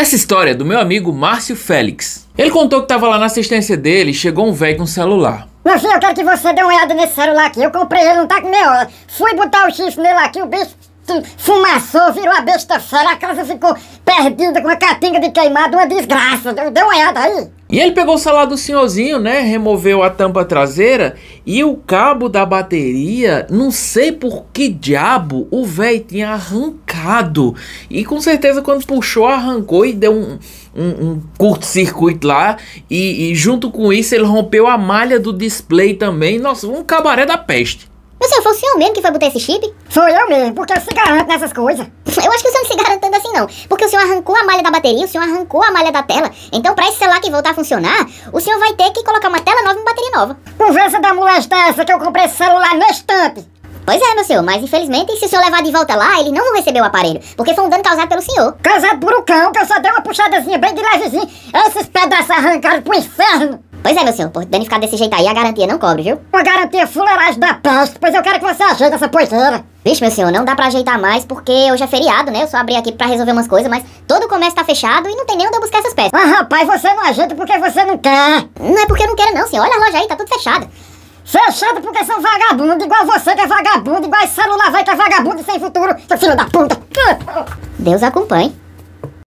Essa história é do meu amigo Márcio Félix. Ele contou que estava lá na assistência dele e chegou um velho com um celular. Meu filho, eu quero que você dê uma olhada nesse celular aqui. Eu comprei ele, não tá com meia hora. Fui botar o chifre nele aqui, o bicho fumaçou, virou a besta fera, a casa ficou perdida com uma catinga de queimado, uma desgraça. Deu uma olhada aí. E ele pegou o celular do senhorzinho, né? Removeu a tampa traseira e o cabo da bateria, não sei por que diabo, o velho tinha arrancado e com certeza, quando puxou, arrancou e deu um, um, um curto-circuito lá. E, e, junto com isso, ele rompeu a malha do display também. Nossa, um cabaré da peste. Mas se foi fosse eu mesmo que foi botar esse chip? Foi eu mesmo, porque eu se garanto nessas coisas. eu acho que o senhor não se garante assim, não. Porque o senhor arrancou a malha da bateria, o senhor arrancou a malha da tela. Então, pra esse celular que voltar a funcionar, o senhor vai ter que colocar uma tela nova e uma bateria nova. Conversa da molesta é essa que eu comprei esse celular no estante. Pois é, meu senhor, mas infelizmente, se o senhor levar de volta lá, ele não vai receber o aparelho, porque foi um dano causado pelo senhor. Causado por um cão, que eu só dei uma puxadazinha bem de levezinho, esses pedaços arrancaram pro inferno. Pois é, meu senhor, por danificar desse jeito aí, a garantia não cobre, viu? Uma garantia fuleiragem da peste, pois eu quero que você ajeite essa poeira. Vixe, meu senhor, não dá pra ajeitar mais porque hoje é feriado, né? Eu só abri aqui pra resolver umas coisas, mas todo o comércio tá fechado e não tem nem onde eu buscar essas peças. Ah, rapaz, você não ajeita porque você não quer. Não é porque eu não quero, não, senhor. Olha a loja aí, tá tudo fechado. Fechado porque são vagabundo, igual você que é vagabundo, igual esse celular vai que é vagabundo sem futuro, seu filho da puta. Deus acompanhe.